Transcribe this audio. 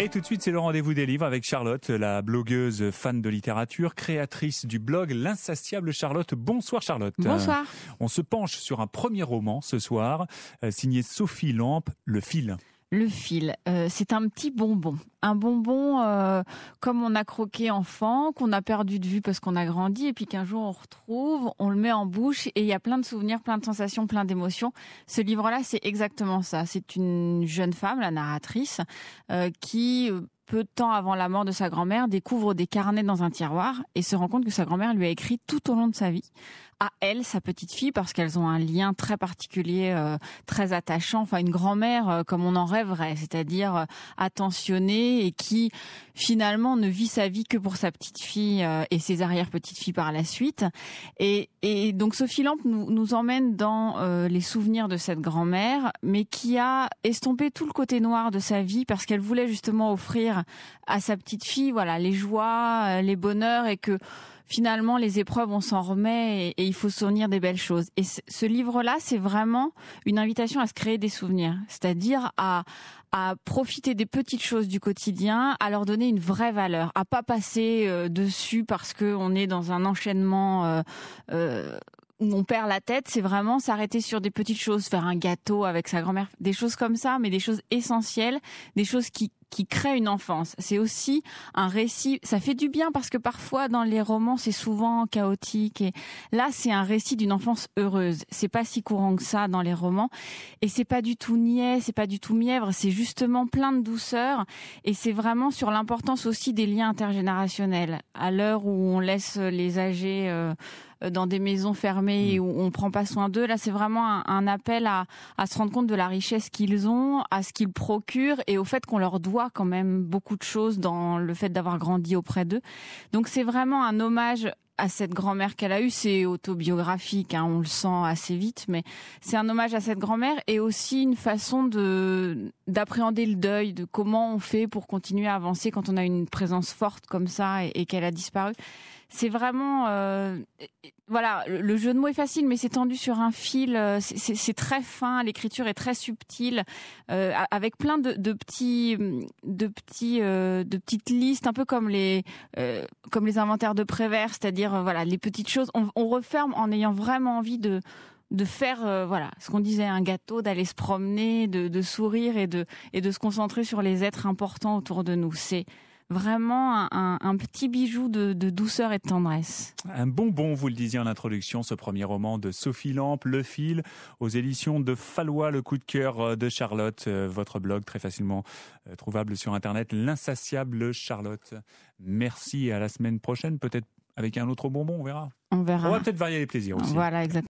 Et tout de suite, c'est le rendez-vous des livres avec Charlotte, la blogueuse fan de littérature, créatrice du blog L'insatiable Charlotte. Bonsoir Charlotte. Bonsoir. on se penche sur un premier roman ce soir, euh, signé Sophie Lampe, Le fil le fil. Euh, c'est un petit bonbon. Un bonbon euh, comme on a croqué enfant, qu'on a perdu de vue parce qu'on a grandi, et puis qu'un jour on retrouve, on le met en bouche, et il y a plein de souvenirs, plein de sensations, plein d'émotions. Ce livre-là, c'est exactement ça. C'est une jeune femme, la narratrice, euh, qui peu de temps avant la mort de sa grand-mère, découvre des carnets dans un tiroir et se rend compte que sa grand-mère lui a écrit tout au long de sa vie à elle, sa petite fille, parce qu'elles ont un lien très particulier, euh, très attachant, enfin une grand-mère euh, comme on en rêverait, c'est-à-dire euh, attentionnée et qui finalement ne vit sa vie que pour sa petite fille euh, et ses arrière petites filles par la suite. Et, et donc Sophie Lampe nous, emmène dans euh, les souvenirs de cette grand-mère, mais qui a estompé tout le côté noir de sa vie parce qu'elle voulait justement offrir à sa petite fille, voilà, les joies, euh, les bonheurs et que finalement les épreuves, on s'en remet et, il faut souvenir des belles choses. Et ce livre-là, c'est vraiment une invitation à se créer des souvenirs, c'est-à-dire à, profiter des petites choses du quotidien, à leur donner une vraie valeur, à pas passer euh, dessus parce que on est dans un enchaînement. Euh, euh, où on perd la tête, c'est vraiment s'arrêter sur des petites choses, faire un gâteau avec sa grand-mère, des choses comme ça, mais des choses essentielles, des choses qui qui crée une enfance. C'est aussi un récit. Ça fait du bien parce que parfois dans les romans c'est souvent chaotique et là c'est un récit d'une enfance heureuse. C'est pas si courant que ça dans les romans et c'est pas du tout niais, c'est pas du tout mièvre. C'est justement plein de douceur et c'est vraiment sur l'importance aussi des liens intergénérationnels. À l'heure où on laisse les âgés euh, dans des maisons fermées mm. et où on prend pas soin d'eux. Là, c'est vraiment un, appel à, à se rendre compte de la richesse qu'ils ont, à ce qu'ils procurent et au fait qu'on leur doit quand même beaucoup de choses dans le fait d'avoir grandi auprès d'eux. Donc c'est vraiment un hommage à cette grand-mère qu'elle a eue. C'est autobiographique, hein, on le sent assez vite, mais c'est un hommage à cette grand-mère et aussi une façon de d'appréhender le deuil, de comment on fait pour continuer à avancer quand on a une présence forte comme ça et qu'elle a disparu c'est vraiment euh, voilà le jeu de mots est facile mais c'est tendu sur un fil euh, c'est très fin l'écriture est très subtile euh, avec plein de, petits de petits de petites listes un peu comme les comme les inventaires de Prévert c'est-à-dire voilà les petites choses on, referme en ayant vraiment envie de de faire voilà ce qu'on disait un gâteau d'aller se promener de, de, sourire et de et de se concentrer sur les êtres importants autour de nous c'est vraiment un, petit bijou de, douceur et de tendresse. Un bonbon, vous le disiez en introduction, ce premier roman de Sophie Lampe, Le Fil, aux éditions de Fallois, le coup de cœur euh, de Charlotte, euh, votre blog très facilement euh, trouvable sur Internet, l'insatiable Charlotte. Merci et à la semaine prochaine, peut-être avec un autre bonbon, on verra. On verra. On va peut-être varier les plaisirs aussi. Voilà, exactement.